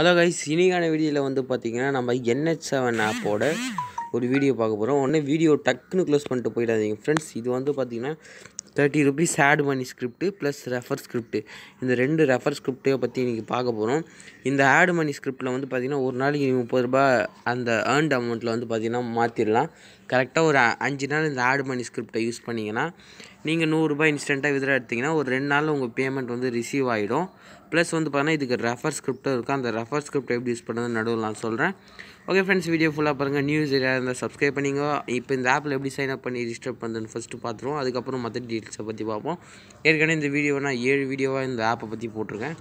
hello guys இனிக்கான வீடியோவில் வந்து பார்த்தீங்கன்னா நம்ம என்ஹெச் செவன் ஆப்போட ஒரு வீடியோ பார்க்க போகிறோம் உடனே வீடியோ டக்குன்னு க்ளோஸ் பண்ணிட்டு போயிடாதீங்க ஃப்ரெண்ட்ஸ் இது வந்து பார்த்தீங்கன்னா thirty rupees add money script plus refer script இந்த ரெண்டு ரெஃபர் ஸ்கிரிப்டே பற்றி இன்றைக்கி பார்க்க போகிறோம் இந்த ஆட் மணி ஸ்கிரிப்டில் வந்து பார்த்தீங்கன்னா ஒரு நாளைக்கு முப்பது ரூபா அந்த ஏர்ன்ட் அமௌண்ட்டில் வந்து பார்த்திங்கன்னா மாற்றிடலாம் கரெக்டாக ஒரு அஞ்சு நாள் இந்த ஆட் மணி ஸ்கிரிப்டை யூஸ் பண்ணிங்கன்னா நீங்கள் நூறுரூபா இன்ஸ்டண்ட்டாக வித்ரா எடுத்திங்கன்னா ஒரு ரெண்டு நாளில் உங்கள் பேமெண்ட் வந்து ரிசீவ் ஆகிடும் ப்ளஸ் வந்து பார்த்தீங்கன்னா இதுக்கு ரெஃபர் ஸ்கிரிப்டும் இருக்கும் அந்த ரெஃபர் ஸ்கிரிப்ட் எப்படி யூஸ் பண்ணுறது நடுவில் நான் சொல்கிறேன் ஓகே ஃப்ரெண்ட்ஸ் வீடியோ ஃபுல்லாக பாருங்கள் நியூஸ் ஏதாவது இருந்தால் சப்ஸ்கிரைப் பண்ணிங்க இப்போ இந்த ஆப்பில் எப்படி சைன் அப் பண்ணி ரிஜிஸ்டர் பண்ணுறதுன்னு ஃபஸ்ட்டு பார்த்துருவோம் அதுக்கப்புறம் மற்ற டீட்டெயில்ஸை பற்றி பார்ப்போம் ஏற்கனவே இந்த வீடியோ நான் ஏழு வீடியோவாக இந்த ஆப்பை பற்றி போட்டிருக்கேன்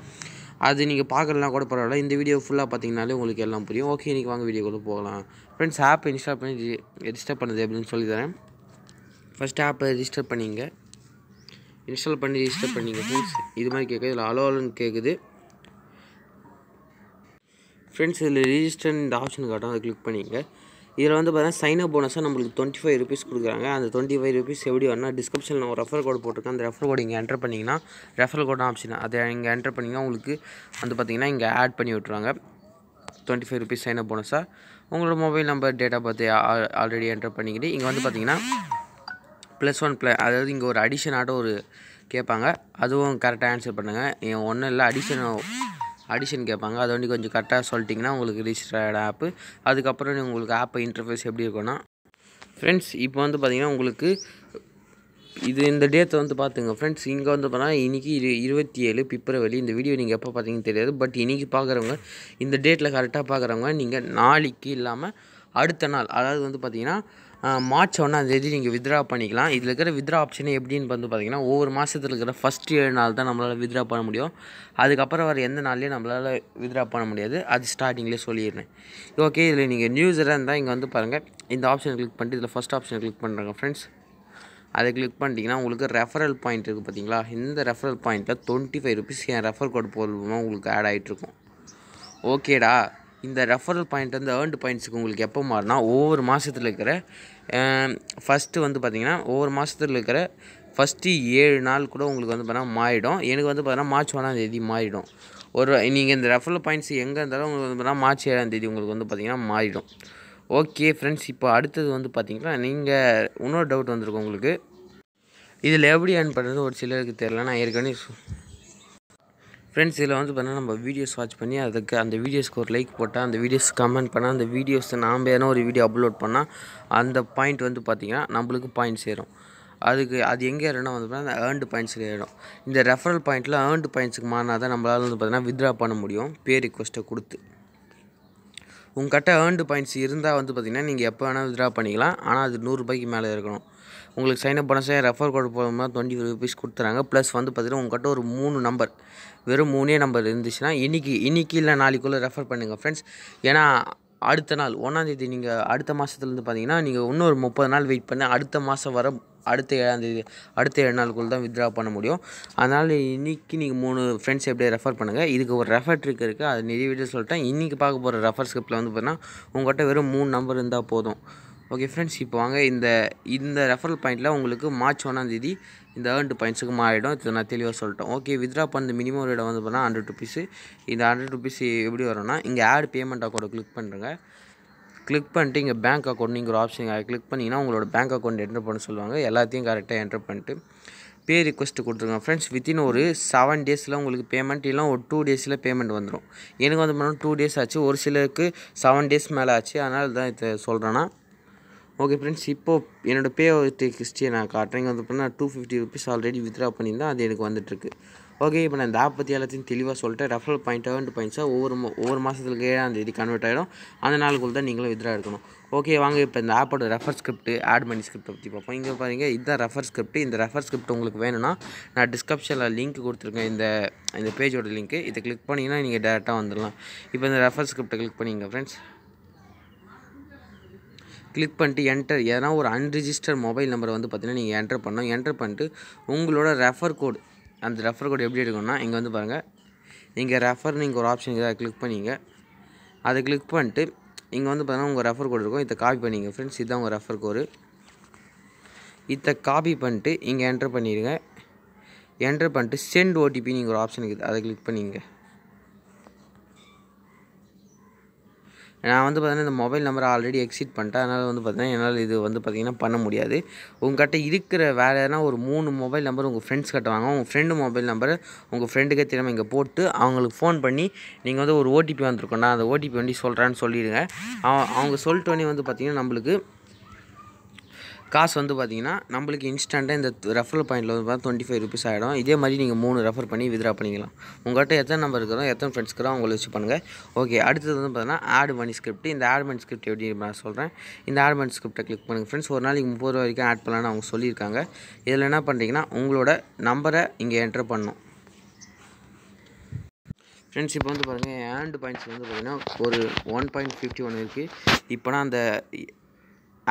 அது நீங்கள் பார்க்கலாம் கூட பரவாயில்ல இந்த வீடியோ ஃபுல்லாக பார்த்தீங்கனாலே உங்களுக்கு எல்லாம் புரியும் ஓகே இன்றைக்கி வாங்க வீடியோக்குள்ளே போகலாம் ஃப்ரெண்ட்ஸ் ஆப் இன்ஸ்டால் பண்ணி ரிஜிஸ்டர் பண்ணுது அப்படின்னு சொல்லித்தரேன் ஃபஸ்ட்டு ஆப்பை ரிஜிஸ்டர் பண்ணிங்க இன்ஸ்டால் பண்ணி ரிஜிஸ்டர் பண்ணிங்க ஃப்ரெண்ட்ஸ் இது மாதிரி கேட்குது இதில் அலோலன்னு கேட்குது ஃப்ரெண்ட்ஸ் இதில் ரிஜிஸ்டர் இந்த ஆப்ஷன் காட்டும் அதை கிளிக் பண்ணிங்க இதில் வந்து பார்த்தீங்கன்னா சைன் அப் போனஸாக நம்மளுக்கு டுவெண்ட்டி ஃபைவ் ருபீஸ் கொடுக்குறாங்க அந்த டுவெண்ட்டி ஃபைவ் ருபீஸ் எப்படி வேணால் டிஸ்கிரிப்ஷனில் ஒரு ரெஃபர் கோடு போட்டிருக்கேன் அந்த ரெஃபர் கோடு இங்கே என்டர் பண்ணிங்கன்னா ரெஃபர் கோட் ஆப்ஷன் அதை இங்கே என்டர் பண்ணிங்கன்னா உங்களுக்கு வந்து பார்த்திங்கன்னா இங்கே ஆட் பண்ணி விட்ருவாங்க twenty five rupees sign up போனஸாக உங்களோட mobile number date of birth already enter பண்ணிக்கிட்டு இங்கே வந்து பார்த்திங்கன்னா ப்ளஸ் ஒன் ப்ள அதாவது இங்கே ஒரு அடிஷனாட்டம் ஒரு கேட்பாங்க அதுவும் கரெக்டாக ஆன்சர் பண்ணுங்கள் என் ஒன்றும் இல்லை அடிஷன் அடிஷன் கேட்பாங்க அதை வந்து கொஞ்சம் கரெக்டாக சொல்லிட்டிங்கன்னா உங்களுக்கு ரிஜிஸ்டர்ட் ஆப்பு அதுக்கப்புறம் உங்களுக்கு ஆப் இன்டர்ஃபேஸ் எப்படி இருக்குன்னா ஃப்ரெண்ட்ஸ் இப்போ வந்து பார்த்திங்கன்னா உங்களுக்கு இது இந்த டேத்தை வந்து பார்த்துங்க ஃப்ரெண்ட்ஸ் இங்கே வந்து பார்த்தா இன்றைக்கி இரு இருபத்தி ஏழு பிப்ரவரி இந்த வீடியோ நீங்கள் எப்போ பார்த்தீங்கன்னு தெரியாது பட் இன்றைக்கி பார்க்குறவங்க இந்த டேட்டில் கரெக்டாக பார்க்குறவங்க நீங்கள் நாளைக்கு இல்லாமல் அடுத்த நாள் அதாவது வந்து பார்த்திங்கன்னா மார்ச் தேதி நீங்கள் வித்ரா பண்ணிக்கலாம் இதில் இருக்கிற வித்ரா ஆப்ஷன் எப்படின்னு வந்து பார்த்தீங்கன்னா ஒவ்வொரு மாதத்தில் இருக்கிற ஃபஸ்ட் ஏழு நாள் தான் நம்மளால் வித்ரா பண்ண முடியும் அதுக்கப்புறம் வர எந்த நாள்லேயும் நம்மளால் வித்ரா பண்ண முடியாது அது ஸ்டார்டிங்லேயே சொல்லிடுறேன் ஓகே இதில் நீங்கள் நியூஸராக இருந்தால் இங்கே வந்து பாருங்கள் இந்த ஆப்ஷன் கிளிக் பண்ணிட்டு இதில் ஃபஸ்ட் ஆப்ஷன் கிளிக் பண்ணுறாங்க ஃப்ரெண்ட்ஸ் அதை கிளிக் பண்ணிட்டீங்கன்னா உங்களுக்கு ரெஃபரல் பாயிண்ட் இருக்குது பார்த்தீங்களா இந்த ரெஃபரல் பாயிண்ட்டில் டுவெண்ட்டி ஃபைவ் ருபீஸ் என் ரெஃபர் கோட் போடுமா உங்களுக்கு ஆட் ஆகிட்ருக்கும் ஓகேடா இந்த ரெஃபரல் பாயிண்ட் வந்து ஏர்ன்டு பாயிண்ட்ஸுக்கு உங்களுக்கு எப்போ மாறினா ஒவ்வொரு மாதத்தில் இருக்கிற ஃபஸ்ட்டு வந்து பார்த்திங்கன்னா ஒவ்வொரு மாதத்தில் இருக்கிற ஃபஸ்ட்டு ஏழு நாள் கூட உங்களுக்கு வந்து பார்த்தீங்கன்னா மாறிடும் எனக்கு வந்து பார்த்தீங்கன்னா மார்ச் ஒன்றாம் தேதி மாறிடும் ஒரு நீங்கள் இந்த ரெஃபரல் பாயிண்ட்ஸ் எங்கே இருந்தாலும் உங்களுக்கு வந்து பார்த்தீங்கன்னா மார்ச் ஏழாம் தேதி உங்களுக்கு வந்து பார்த்திங்கன்னா மாறிடும் ஓகே ஃப்ரெண்ட்ஸ் இப்போ அடுத்தது வந்து பார்த்திங்கன்னா நீங்கள் இன்னொரு டவுட் வந்துருக்கும் உங்களுக்கு இதில் எப்படி ஏன் பண்ணுறது ஒரு சிலருக்கு தெரில நான் ஏற்கனவே ஃப்ரெண்ட்ஸ் இதில் வந்து பார்த்தீங்கன்னா நம்ம வீடியோஸ் வாட்ச் பண்ணி அதுக்கு அந்த வீடியோஸ்க்கு ஒரு லைக் போட்டால் அந்த வீடியோஸ் கமெண்ட் பண்ணால் அந்த வீடியோஸ் நாம் ஏன்னா ஒரு வீடியோ அப்லோட் பண்ணால் அந்த பாயிண்ட் வந்து பார்த்திங்கன்னா நம்மளுக்கு பாயிண்ட் சேரும் அதுக்கு அது எங்கே இருந்தால் வந்து பார்த்தீங்கன்னா ஏர்ண்டு பாயிண்ட்ஸில் ஏறும் இந்த ரெஃபரல் பாயிண்ட்டில் ஏர்ன்டு பாயிண்ட்ஸுக்கு மாறினா தான் நம்மளால் வந்து பார்த்திங்கன்னா வித்ரா பண்ண முடியும் பேர் ரிக்வஸ்ட்டை கொடுத்து உங்கள்கிட்ட ஏர்ன்டு பாயிண்ட்ஸ் இருந்தால் வந்து பார்த்திங்கன்னா நீங்கள் எப்போ வேணால் வித்ரா பண்ணிக்கலாம் ஆனால் அது நூறுரூபாய்க்கு மேலே இருக்கணும் உங்களுக்கு சைன் அப் பண்ணால் சார் ரெஃபர் கோட் போகும்போது டுவெண்ட்டி ஃபைவ் ருபீஸ் கொடுத்துறாங்க ப்ளஸ் வந்து பார்த்திங்கன்னா உங்கள்கிட்ட ஒரு மூணு நம்பர் வெறும் மூணே நம்பர் இருந்துச்சுன்னா இன்றைக்கி இன்றைக்கி இல்லை நாளைக்குள்ளே ரெஃபர் பண்ணுங்கள் ஃப்ரெண்ட்ஸ் ஏன்னா அடுத்த நாள் ஒன்றாந்தேதி நீங்கள் அடுத்த மாதத்துலேருந்து பார்த்தீங்கன்னா நீங்கள் இன்னொரு முப்பது நாள் வெயிட் பண்ணி அடுத்த மாதம் வர அடுத்த ஏழாம் தேதி அடுத்த ஏழு நாளுக்குள் தான் வித்ட்ரா பண்ண முடியும் அதனால் இன்றைக்கி நீங்கள் மூணு ஃப்ரெண்ட்ஸ் எப்படியே ரெஃபர் பண்ணுங்கள் இதுக்கு ஒரு ரெஃபர் ட்ரிக் இருக்குது அது நிறைய வீடியோ சொல்லிட்டேன் இன்றைக்கி பார்க்க போகிற ரெஃபர் ஸ்கிரிப்டில் வந்து பார்த்தீங்கன்னா உங்கள்கிட்ட வெறும் மூணு நம்பர் இருந்தால் போதும் ஓகே ஃப்ரெண்ட்ஸ் இப்போ வாங்க இந்த இந்த ரெஃபரல் பாயிண்ட்டில் உங்களுக்கு மார்ச் ஒன்றாந்தேதி இந்த ஏர்ன்டு பாயிண்ட்ஸுக்கு மாறிடும் இது நான் தெளிவாக சொல்லிட்டேன் ஓகே வித்ரா பண்ண மினிமம் ரேட் வந்து பார்த்தீங்கன்னா ஹண்ட்ரட் ருபீஸு இந்த ஹண்ட்ரட் ருபீஸ் எப்படி வரும்னா இங்கே ஆட் பேமெண்ட் அக்கௌண்ட்டை கிளிக் பண்ணுறேங்க கிளிக் பண்ணிட்டு இங்கே பேங்க் அக்கௌண்ட்டுங்கிற ஆப்ஷன் கிளிக் பண்ணிங்கன்னா உங்களோட பேங்க் அக்கௌண்ட் என்ட்ரு பண்ண சொல்லுவாங்க எல்லாத்தையும் கரெக்டாக என்ட்ரு பண்ணிட்டு பே ரிக்வஸ்ட்டு கொடுத்துருங்க ஃப்ரெண்ட்ஸ் வித்தின் ஒரு செவன் டேஸில் உங்களுக்கு பேமெண்ட் இல்லை ஒரு டூ டேஸில் பேமெண்ட் வந்துடும் எனக்கு வந்து பண்ணால் டூ டேஸ் ஆச்சு ஒரு சிலருக்கு செவன் டேஸ் மேலே ஆச்சு அதனால் தான் இதை சொல்கிறேன்னா ஓகே ஃப்ரெண்ட்ஸ் இப்போது என்னோடய பே ஹிஸ்ட்ரியை நான் காட்டுறேன் இங்கே வந்து பார்த்தீங்கன்னா two fifty rupees already withdraw பண்ணியிருந்தேன் அது எனக்கு வந்துட்டுருக்கு ஓகே இப்போ நான் இந்த பற்றி எல்லாத்தையும் தெளிவாக சொல்லிட்டு ரெஃபரல் பாயிண்ட் ஏர்ன்டு பாயிண்ட்ஸாக ஒவ்வொரு ஒவ்வொரு மாதத்துக்கு ஏழாம் தேதி கன்வெர்ட் ஆகிடும் அந்த நாளுக்குள்ள தான் நீங்களும் வித்ரா எடுக்கணும் ஓகே வாங்க இப்போ இந்த ஆப்போட refer script add money script பற்றி பார்ப்போம் இங்கே பாருங்க இதுதான் ரெஃபர் ஸ்கிரிப்ட் இந்த ரெஃபர் ஸ்கிரிப்ட் உங்களுக்கு வேணும்னா நான் டிஸ்கிரிப்ஷனில் லிங்க் கொடுத்துருக்கேன் இந்த இந்த பேஜோட லிங்க்கு இதை கிளிக் பண்ணிங்கன்னா நீங்கள் டேரெக்டாக வந்துடலாம் இப்போ இந்த ரெஃபர் ஸ்கிரிப்டை கிளிக் பண்ணிங்க ஃப்ரெண்ட்ஸ் கிளிக் பண்ணிட்டு என்டர் ஏன்னா ஒரு அன்ரிஜிஸ்டர் மொபைல் நம்பரை வந்து பார்த்திங்கன்னா நீங்கள் என்டர் பண்ணோம் என்டர் பண்ணிட்டு உங்களோட ரெஃபர் கோட் அந்த ரெஃபர் கோடு எப்படி எடுக்கணும்னா இங்கே வந்து பாருங்கள் இங்கே ரெஃபர் நீங்கள் ஒரு ஆப்ஷன் இதாக கிளிக் பண்ணிங்க அதை கிளிக் பண்ணிட்டு இங்கே வந்து பார்த்தீங்கன்னா உங்கள் ரெஃபர் கோடு இருக்கும் இதை காப்பி பண்ணிங்க ஃப்ரெண்ட்ஸ் இதுதான் உங்கள் ரெஃபர் கோடு இதை காப்பி பண்ணிட்டு இங்கே என்ட்ரு பண்ணிடுங்க என்ட்ரு பண்ணிட்டு சென்ட் ஓடிபி நீங்கள் ஒரு ஆப்ஷன் இருக்குது அதை கிளிக் பண்ணிங்க நான் வந்து பார்த்தீங்கன்னா இந்த மொபைல் நம்பரை ஆல்ரெடி எக்ஸிட் பண்ணிட்டேன் அதனால் வந்து பார்த்தீங்கன்னா என்னால் இது வந்து பார்த்திங்கன்னா பண்ண முடியாது உங்கள்கிட்ட இருக்கிற வேறு எதனா ஒரு மூணு மொபைல் நம்பர் உங்கள் ஃப்ரெண்ட்ஸ் கிட்ட வாங்க உங்கள் ஃப்ரெண்டு மொபைல் நம்பரை உங்கள் ஃப்ரெண்டுக்கே திரும்ப இங்கே போட்டு அவங்களுக்கு ஃபோன் பண்ணி நீங்கள் வந்து ஒரு ஓடிபி வந்திருக்கோண்ணா அந்த ஓடிபி வண்டி சொல்கிறான்னு சொல்லிடுங்க அவங்க சொல்லிட்டோன்னே வந்து பார்த்திங்கன்னா நம்மளுக்கு காசு வந்து பார்த்தீங்கன்னா நம்மளுக்கு இன்ஸ்டண்ட்டாக இந்த ரெஃபரல் பாயிண்டில் வந்து பார்த்தா டுவெண்ட்டி ஃபைவ் ருபீஸ் ஆகிடும் இதே மாதிரி நீங்கள் மூணு ரெஃபர் பண்ணி வித்ரா பண்ணிக்கலாம் உங்கள்கிட்ட எத்தனை நம்பர் இருக்கிறோ எத்தனை ஃப்ரெண்ட்ஸ் இருக்கிறோம் அவங்கள வச்சு பண்ணுங்கள் ஓகே அடுத்தது வந்து பார்த்தீங்கன்னா ஆட் மணி ஸ்கிரிப்ட் இந்த ஆட் மணி ஸ்கிரிப்ட் எப்படி நான் சொல்கிறேன் இந்த ஆட் மணி ஸ்கிரிப்டை கிளிக் பண்ணுங்கள் ஃப்ரெண்ட்ஸ் ஒரு நாளைக்கு முப்பது ரூபா வரைக்கும் ஆட் பண்ணலான்னு அவங்க சொல்லியிருக்காங்க இதில் என்ன பண்ணுறீங்கன்னா உங்களோட நம்பரை இங்கே என்டர் பண்ணணும் ஃப்ரெண்ட்ஸ் இப்போ வந்து பாருங்கள் ஆண்டு பாயிண்ட்ஸ் வந்து பார்த்தீங்கன்னா ஒரு ஒன் பாயிண்ட் ஃபிஃப்டி ஒன் இருக்குது இப்போனா அந்த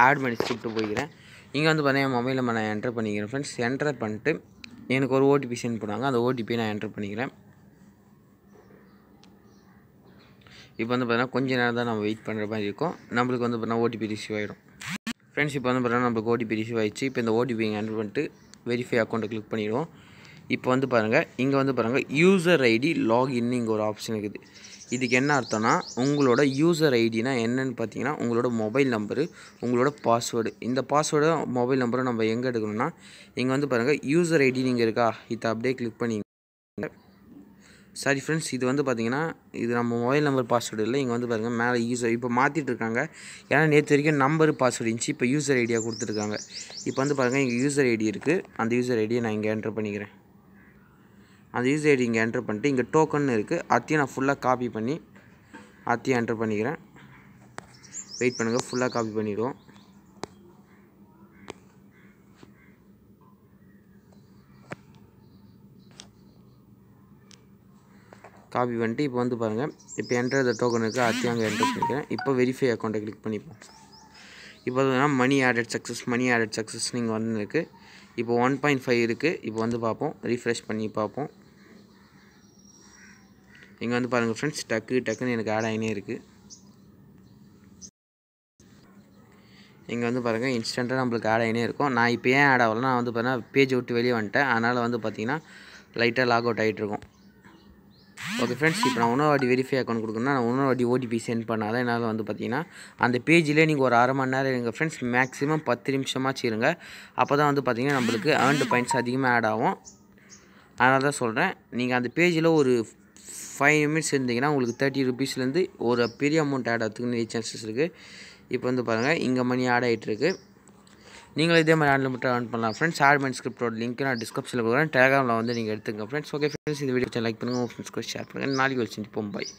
ஆட் மணி ஸ்கிரிப்ட்டு போய்க்கிறேன் இங்கே வந்து பார்த்தீங்கன்னா மொபைலில் நான் என்டர் பண்ணிக்கிறேன் ஃப்ரெண்ட்ஸ் என்டர் பண்ணிட்டு எனக்கு ஒரு ஓடிபி சென்ட் பண்ணுவாங்க அந்த ஓடிபி நான் என்டர் பண்ணிக்கிறேன் இப்போ வந்து பார்த்தீங்கன்னா கொஞ்ச நேரம் தான் நம்ம வெயிட் பண்ணுற மாதிரி இருக்கும் நம்மளுக்கு வந்து பார்த்தீங்கன்னா ஓடிபி ரிசீவ் ஆகிடும் ஃப்ரெண்ட்ஸ் இப்போ வந்து பார்த்தீங்கன்னா நம்மளுக்கு ஓடிபி ரிசீவ் ஆகிடுச்சு இப்போ இந்த ஓடிபி என்டர் பண்ணிட்டு வெரிஃபை அக்கௌண்ட்டை கிளிக் பண்ணிவிடுவோம் இப்போ வந்து பாருங்கள் இங்கே வந்து பாருங்கள் யூசர் ஐடி லாகின்னு இங்கே ஒரு ஆப்ஷன் இருக்குது இதுக்கு என்ன அர்த்தம்னா உங்களோட யூசர் ஐடினா என்னென்னு பார்த்தீங்கன்னா உங்களோட மொபைல் நம்பரு உங்களோட பாஸ்வேர்டு இந்த பாஸ்வேர்டு மொபைல் நம்பரும் நம்ம எங்கே எடுக்கணும்னா இங்கே வந்து பாருங்கள் யூசர் ஐடி நீங்கள் இருக்கா இதை அப்படியே கிளிக் பண்ணிங்க சாரி ஃப்ரெண்ட்ஸ் இது வந்து பார்த்தீங்கன்னா இது நம்ம மொபைல் நம்பர் பாஸ்வேர்டு இல்லை இங்கே வந்து பாருங்கள் மேலே யூசர் இப்போ மாற்றிட்டு இருக்காங்க ஏன்னா நேற்று வரைக்கும் நம்பர் பாஸ்வேர்டு இருந்துச்சு இப்போ யூசர் ஐடியாக கொடுத்துருக்காங்க இப்போ வந்து பாருங்கள் இங்கே யூசர் ஐடி இருக்குது அந்த யூசர் ஐடியை நான் இங்கே என்ட்ரு பண்ணிக்கிறேன் அந்த யூஸ் ஐடி இங்கே என்ட்ரு பண்ணிட்டு இங்கே டோக்கன் இருக்குது அத்தையும் நான் ஃபுல்லாக காப்பி பண்ணி அத்தையும் என்ட்ரு பண்ணிக்கிறேன் வெயிட் பண்ணுங்கள் ஃபுல்லாக காப்பி பண்ணிவிடுவோம் காப்பி பண்ணிட்டு இப்போ வந்து பாருங்கள் இப்போ என்ட்ரு த இருக்குது அத்தையும் அங்கே என்ட்ரு பண்ணிக்கிறேன் இப்போ வெரிஃபை அக்கௌண்ட்டை கிளிக் பண்ணிப்போம் இப்போ வந்து money added success money added success நீங்கள் வந்துருக்கு இப்போ ஒன் பாயிண்ட் ஃபைவ் இருக்குது இப்போ வந்து பார்ப்போம் ரீஃப்ரெஷ் பண்ணி பார்ப்போம் இங்கே வந்து பாருங்கள் ஃப்ரெண்ட்ஸ் டக்கு டக்குன்னு எனக்கு ஆட் ஆகினே இருக்குது இங்கே வந்து பாருங்கள் இன்ஸ்டண்ட்டாக நம்மளுக்கு ஆட் ஆகினே இருக்கும் நான் இப்போ ஏன் ஆட் ஆகலாம் நான் வந்து பார்த்தீங்கன்னா பேஜ் விட்டு வெளியே வந்துட்டேன் அதனால் வந்து பார்த்திங்கன்னா லைட்டாக லாக் அவுட் ஆகிட்டு இருக்கும் ஓகே ஃப்ரெண்ட்ஸ் இப்போ நான் இன்னொரு வாட்டி வெரிஃபை அக்கௌண்ட் கொடுக்குன்னா நான் இன்னொரு வாட்டி ஓடிபி சென்ட் பண்ணால் தான் என்னால் வந்து பார்த்தீங்கன்னா அந்த பேஜிலே நீங்கள் ஒரு அரை மணி நேரம் இருங்க ஃப்ரெண்ட்ஸ் மேக்ஸிமம் பத்து நிமிஷமாக இருங்க அப்போ தான் வந்து பார்த்தீங்கன்னா நம்மளுக்கு ஏர்ன்டு பாயிண்ட்ஸ் அதிகமாக ஆட் ஆகும் அதனால தான் சொல்கிறேன் நீங்கள் அந்த பேஜில் ஒரு ஃபைவ் மினிட்ஸ் இருந்தீங்கன்னா உங்களுக்கு தேர்ட்டி ருபீஸ்லேருந்து ஒரு பெரிய அமௌண்ட் ஆட் ஆகிறதுக்கு நிறைய சான்சஸ் இருக்குது இப்போ வந்து பாருங்கள் இங்கே மணி ஆட் ஆகிட்டுருக்கு நீங்களும் இதே மாதிரி அன்லிமிட்டட் ஆன் பண்ணலாம் ஃப்ரெண்ட்ஸ் ஆட் பண்ணி ஸ்கிரிப்டோட லிங்க் நான் டிஸ்கிரிப்ஷனில் கொடுக்குறேன் டெலகிராமில் வந்து நீங்கள் எடுத்துங்க ஃப்ரெண்ட்ஸ் ஓகே ஃப்ரெண்ட்ஸ் இந்த வீடியோ லைக் பண்ணுங்கள் உங்கள் கூட ஷேர் பண்ணுங்கள் நாளைக்கு வச்சு பாய்